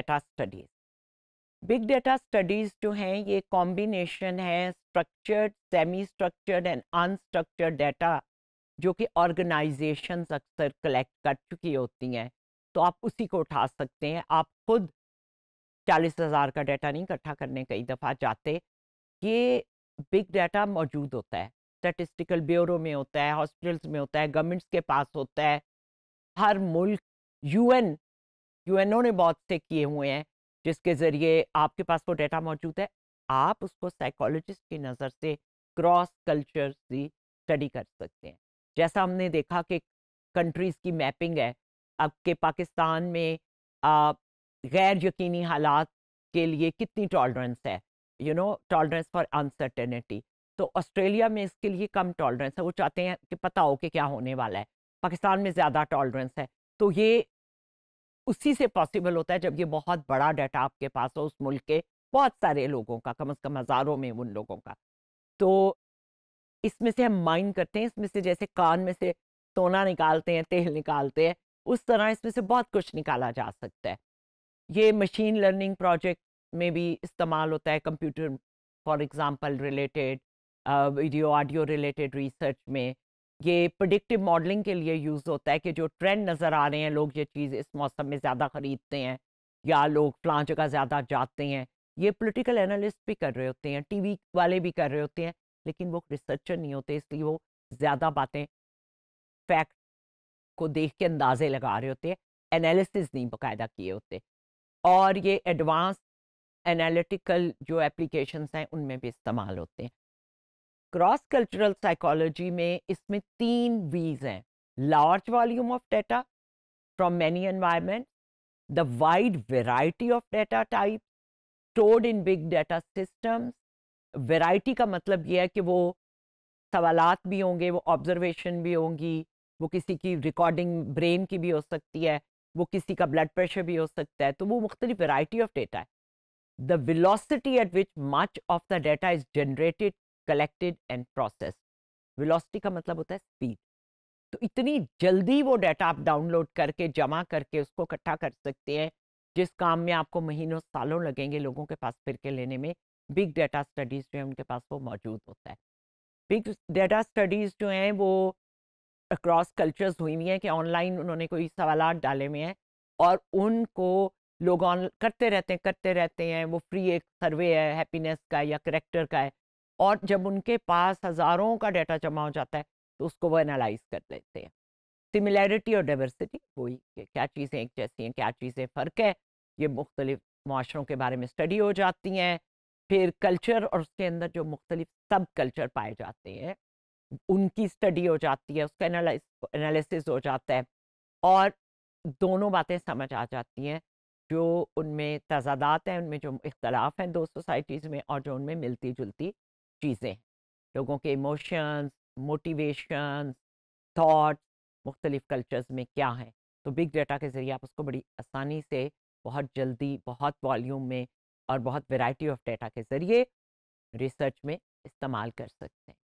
data studies big data studies जो हैं ये कॉम्बिनेशन है structured semi structured and unstructured data जो कि ऑर्गेनाइजेशन अक्सर कलेक्ट कर चुकी होती हैं तो आप उसी को उठा सकते हैं आप खुद चालीस हज़ार का डाटा नहीं इकट्ठा करने कई दफ़ा जाते ये बिग डाटा मौजूद होता है स्टेटिस्टिकल ब्यूरो में होता है हॉस्पिटल्स में होता है गवर्नमेंट्स के पास होता है हर मुल्क यूएन यूएनओ ने बहुत से किए हुए हैं जिसके ज़रिए आपके पास वो डेटा मौजूद है आप उसको साइकोलॉजिस्ट की नज़र से क्रॉस कल्चर भी स्टडी कर सकते हैं जैसा हमने देखा कि कंट्रीज़ की मैपिंग है अब के पाकिस्तान में गैर यकीनी हालात के लिए कितनी टॉलरेंस है you know tolerance for uncertainty तो ऑस्ट्रेलिया में इसके लिए कम टॉलरेंस है वो चाहते हैं कि पता हो कि क्या होने वाला है पाकिस्तान में ज़्यादा टॉलरेंस है तो ये उसी से पॉसिबल होता है जब ये बहुत बड़ा डाटा आपके पास हो उस मुल्क के बहुत सारे लोगों का कम अज़ कम हज़ारों में उन लोगों का तो इसमें से हम माइन करते हैं इसमें से जैसे कान में से सोना निकालते हैं तेल निकालते हैं उस तरह इसमें से बहुत कुछ निकाला जा सकता है ये मशीन लर्निंग प्रोजेक्ट में भी इस्तेमाल होता है computer for example related video audio related research में ये प्रडिक्टिव मॉडलिंग के लिए यूज़ होता है कि जो ट्रेंड नज़र आ रहे हैं लोग ये चीज़ इस मौसम में ज़्यादा ख़रीदते हैं या लोग फ्लां जगह ज़्यादा जाते हैं ये पॉलिटिकल एनालिस्ट भी कर रहे होते हैं टीवी वाले भी कर रहे होते हैं लेकिन वो रिसर्चर नहीं होते इसलिए वो ज़्यादा बातें फैक्ट को देख के अंदाजे लगा रहे होते हैं एनालिसिस नहीं बाकायदा किए होते और ये एडवांस एनालिटिकल जो एप्लीकेशंस हैं उनमें भी इस्तेमाल होते हैं क्रॉस कल्चरल साइकोलॉजी में इसमें तीन वीज हैं large volume of data from many environment the wide variety of data type stored in big data systems variety का मतलब यह है कि वो सवाल भी होंगे वो ऑब्जर्वेशन भी होंगी वो किसी की रिकॉर्डिंग ब्रेन की भी हो सकती है वो किसी का ब्लड प्रेशर भी हो सकता है तो वो मुख्तलि वेराइटी ऑफ डेटा है the velocity at which much of the data is generated collected and process velocity का मतलब होता है स्पीड तो इतनी जल्दी वो डाटा आप डाउनलोड करके जमा करके उसको इकट्ठा कर सकते हैं जिस काम में आपको महीनों सालों लगेंगे लोगों के पास फिर के लेने में बिग डाटा स्टडीज़ जो है उनके पास वो मौजूद होता है बिग डाटा स्टडीज़ जो हैं वो अक्रॉस कल्चर्स हुई हुई हैं कि ऑनलाइन उन्होंने कोई सवाल डाले हुए हैं और उनको लोग ऑन करते रहते हैं करते रहते हैं वो फ्री एक सर्वे है हैप्पीनेस का या करेक्टर का है और जब उनके पास हज़ारों का डाटा जमा हो जाता है तो उसको वो एनालाइज कर लेते हैं सिमिलैरिटी और डाइवर्सिटी वही क्या चीज़ें एक जैसी हैं क्या चीज़ें फ़र्क है ये मुख्तलिफ माशरों के बारे में स्टडी हो जाती हैं फिर कल्चर और उसके अंदर जो मुख्तलिफ सब कल्चर पाए जाते हैं उनकी स्टडी हो जाती है उसका एनालिसिस हो जाता है और दोनों बातें समझ आ जाती हैं जो उनमें तजादात हैं उनमें जो इख्तलाफ हैं दो सोसाइटीज़ में और जो उनमें मिलती जुलती चीज़ें लोगों के इमोशंस मोटिवेशन थाट मुख्तलिफ कल्चर्स में क्या है तो बिग डेटा के ज़रिए आप उसको बड़ी आसानी से बहुत जल्दी बहुत वॉल्यूम में और बहुत वैरायटी ऑफ डेटा के ज़रिए रिसर्च में इस्तेमाल कर सकते हैं